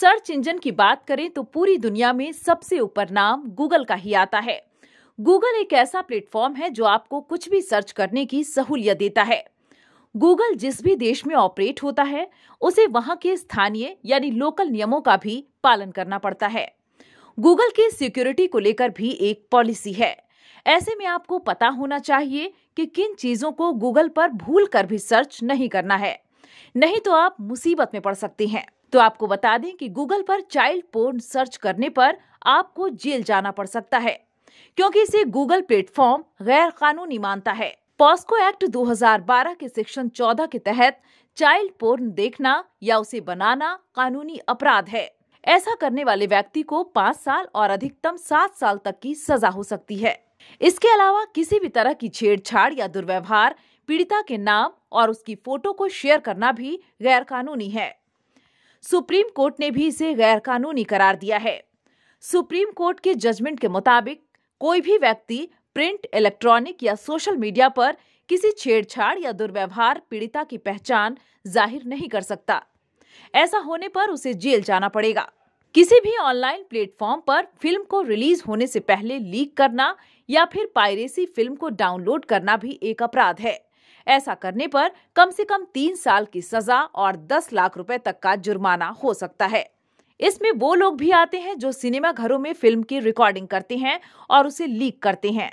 search engine की बात करें तो पूरी दुनिया में सबसे ऊपर नाम गूगल का ही आता है गूगल एक ऐसा प्लेटफॉर्म है जो आपको कुछ भी सर्च करने की सहूलियत देता है गूगल जिस भी देश में ऑपरेट होता है उसे वहां के स्थानीय यानी लोकल नियमों का भी पालन करना पड़ता है गूगल की सिक्योरिटी को लेकर भी एक पॉलिसी है ऐसे में आपको पता होना चाहिए कि किन चीजों को गूगल पर भूल कर भी सर्च नहीं करना है नहीं तो आप मुसीबत में पड़ सकते हैं तो आपको बता दें कि गूगल पर चाइल्ड पोर्न सर्च करने पर आपको जेल जाना पड़ सकता है क्योंकि इसे गूगल प्लेटफॉर्म गैर कानूनी मानता है पॉस्को एक्ट 2012 के सेक्शन 14 के तहत चाइल्ड पोर्न देखना या उसे बनाना कानूनी अपराध है ऐसा करने वाले व्यक्ति को पाँच साल और अधिकतम सात साल तक की सजा हो सकती है इसके अलावा किसी भी तरह की छेड़छाड़ या दुर्व्यवहार पीड़िता के नाम और उसकी फोटो को शेयर करना भी गैर कानूनी है सुप्रीम कोर्ट ने भी इसे गैरकानूनी करार दिया है सुप्रीम कोर्ट के जजमेंट के मुताबिक कोई भी व्यक्ति प्रिंट इलेक्ट्रॉनिक या सोशल मीडिया पर किसी छेड़छाड़ या दुर्व्यवहार पीड़िता की पहचान जाहिर नहीं कर सकता ऐसा होने पर उसे जेल जाना पड़ेगा किसी भी ऑनलाइन प्लेटफॉर्म पर फिल्म को रिलीज होने से पहले लीक करना या फिर पायरेसी फिल्म को डाउनलोड करना भी एक अपराध है ऐसा करने पर कम से कम तीन साल की सजा और दस लाख रुपए तक का जुर्माना हो सकता है इसमें वो लोग भी आते हैं जो सिनेमा घरों में फिल्म की रिकॉर्डिंग करते हैं और उसे लीक करते हैं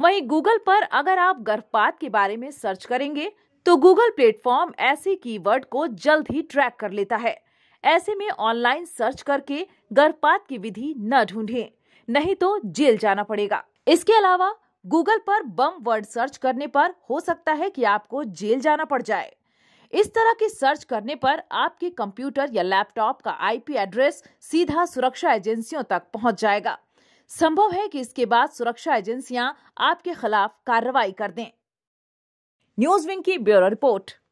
वहीं गूगल पर अगर आप गर्भपात के बारे में सर्च करेंगे तो गूगल प्लेटफॉर्म ऐसे कीवर्ड को जल्द ही ट्रैक कर लेता है ऐसे में ऑनलाइन सर्च करके गर्भपात की विधि न ढूंढें नहीं तो जेल जाना पड़ेगा इसके अलावा गूगल पर बम वर्ड सर्च करने पर हो सकता है कि आपको जेल जाना पड़ जाए इस तरह की सर्च करने पर आपके कंप्यूटर या लैपटॉप का आईपी एड्रेस सीधा सुरक्षा एजेंसियों तक पहुंच जाएगा संभव है कि इसके बाद सुरक्षा एजेंसियां आपके खिलाफ कार्रवाई कर दें न्यूज विंग की ब्यूरो रिपोर्ट